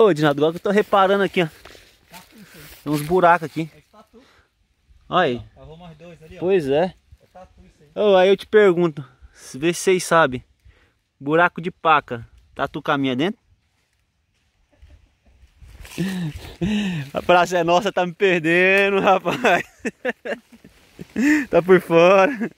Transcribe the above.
Ô, Dinado, agora que eu tô reparando aqui, ó. Tem uns buracos aqui. É Olha aí. Pois é. Oh, aí eu te pergunto, vê se vocês sabem. Buraco de paca, tatu caminha dentro? A praça é nossa, tá me perdendo, rapaz. tá por fora.